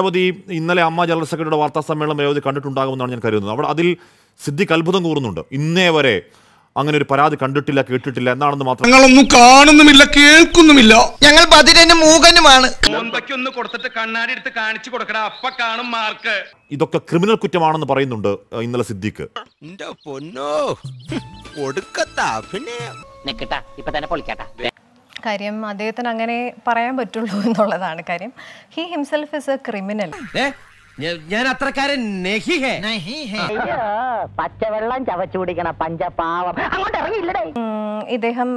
രേവതി ഇന്നലെ അമ്മ ജനറൽ സെക്രട്ടറിയുടെ വാർത്താ സമ്മേളനം രേവതി കണ്ടിട്ടുണ്ടാകുമെന്നാണ് ഞാൻ കരുതുന്നത് അവിടെ അതിൽ സിദ്ദിഖ് അത്ഭുതം കൂറുന്നുണ്ട് ഇന്നേ വരെ അങ്ങനെ ഒരു പരാതി കണ്ടിട്ടില്ല കേട്ടിട്ടില്ല എന്നാണെന്ന് മാത്രം ഞങ്ങളൊന്നും കാണുന്നുമില്ല കേൾക്കുന്നുമില്ല ഞങ്ങൾ മൂകനുമാണ് കൊടുത്തിട്ട് കണ്ണാടി എടുത്ത് കാണിച്ചു കൊടുക്കണം കാണും മാർക്ക് ഇതൊക്കെ ക്രിമിനൽ കുറ്റമാണെന്ന് പറയുന്നുണ്ട് ഇന്നലെ സിദ്ദിഖ് പൊന്നോ ഒടുക്കത്താ പിന്നെ ഇപ്പൊ തന്നെ പൊളിക്കാട്ടാ കാര്യം അദ്ദേഹത്തിന് അങ്ങനെ പറയാൻ പറ്റുള്ളൂ എന്നുള്ളതാണ് കാര്യം he himself is a criminal ഞാൻ അത്രക്കാരൻ പച്ചവെള്ളം ചവച്ചു കുടിക്കണ പഞ്ചപാവം അങ്ങോട്ട് ഇറങ്ങിയില്ലേ ഇദ്ദേഹം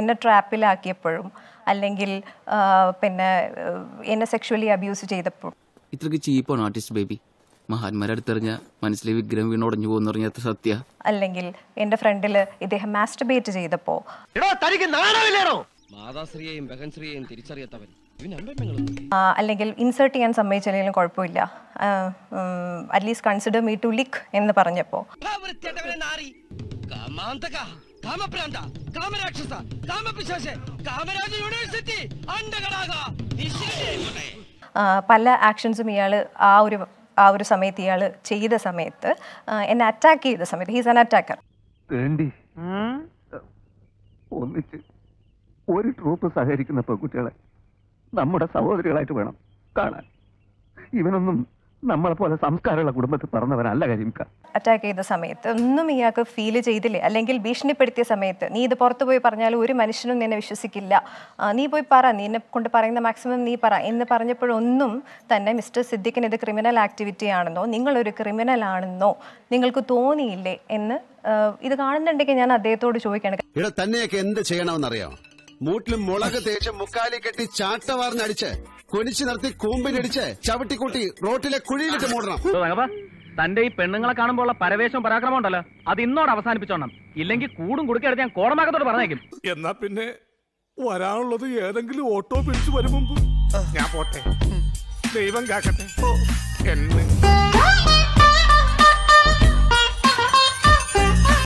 എന്നെ ട്രാപ്പിലാക്കിയപ്പോഴും അല്ലെങ്കിൽ പിന്നെ എന്നെ സെക്ഷുവലി അബ്യൂസ് ചെയ്തപ്പോഴും ഇത്രക്ക് ചീപ്പാണ് ആർട്ടിസ്റ്റ് ബേബി മഹാന്മാരടുത്തെറിഞ്ഞ മനസ്സിലെ വിഗ്രഹം വീണ് ഉടഞ്ഞു പോകുന്ന പറഞ്ഞ സത്യ അല്ലെങ്കിൽ എന്റെ ഫ്രണ്ടില് ഇദ്ദേഹം മാസ്റ്റർബേറ്റ് ചെയ്തപ്പോ മാതാശ്രീയെയും ബഹൻശ്രീയെയും തിരിച്ചറിയാത്തവൻ അല്ലെങ്കിൽ ഇൻസേർട്ട് ചെയ്യാൻ സമ്മതിച്ചില്ലെങ്കിലും കുഴപ്പമില്ല at least consider me to like എന്ന് പറഞ്ഞപ്പോ പല ആക്ഷൻസും ഇയാള് ആ ഒരു ആ ഒരു സമയത്ത് ഇയാൾ ചെയ്ത സമയത്ത് എന്നെ അറ്റാക്ക് ചെയ്ത സമയത്ത് ഹീസ് ആൻ അറ്റാക്കർ ഒന്നിച്ച് ഒരു ട്രൂപ്പ് സഹകരിക്കുന്ന പെൺകുട്ടികളെ നമ്മുടെ സഹോദരികളായിട്ട് വേണം കാണാൻ ഇവനൊന്നും നമ്മളെ പോലെ സംസ്കാരമുള്ള കുടുംബത്തിൽ പറഞ്ഞവരല്ല കരിമിക്ക അറ്റാക്ക് ചെയ്ത സമയത്ത് ഒന്നും ഇയാൾക്ക് ഫീൽ ചെയ്തില്ലേ അല്ലെങ്കിൽ ഭീഷണിപ്പെടുത്തിയ സമയത്ത് നീ ഇത് പുറത്തു പോയി പറഞ്ഞാൽ ഒരു മനുഷ്യനും നിന്നെ വിശ്വസിക്കില്ല നീ പോയി പറ നീ എന്നെ കൊണ്ട് പറയുന്ന മാക്സിമം നീ പറ എന്ന് പറഞ്ഞപ്പോഴൊന്നും തന്നെ മിസ്റ്റർ സിദ്ദിഖിന് ഇത് ക്രിമിനൽ ആക്ടിവിറ്റി ആണെന്നോ നിങ്ങളൊരു ക്രിമിനൽ ആണെന്നോ നിങ്ങൾക്ക് തോന്നിയില്ലേ എന്ന് ഇത് കാണുന്നുണ്ടെങ്കിൽ ഞാൻ അദ്ദേഹത്തോട് ചോദിക്കണം തന്നെയൊക്കെ എന്ത് ചെയ്യണമെന്നറിയാം മൂട്ടിലും മുളക് തേച്ച് മുക്കാലി കെട്ടി ചാട്ടവാറിനടിച്ച് കൊനിച്ചു നിർത്തി കൂമ്പിനടിച്ച് ചവിട്ടിക്കൂട്ടി റോട്ടിലെ കുഴിയിലിട്ട് മൂടണം തന്റെ ഈ പെണ്ണുങ്ങളെ കാണുമ്പോൾ ഉള്ള പരവേശം പരാക്രമം ഉണ്ടല്ലോ അത് ഇന്നോട് അവസാനിപ്പിച്ചോണം ഇല്ലെങ്കിൽ കൂടും കുടുക്കിയെടുത്ത് ഞാൻ കോടമാകത്തോട് പറഞ്ഞേക്കും എന്നാ പിന്നെ വരാനുള്ളത് ഏതെങ്കിലും ഓട്ടോ പിടിച്ചു വരും ഞാൻ പോട്ടെ ദൈവം കാക്കട്ടെ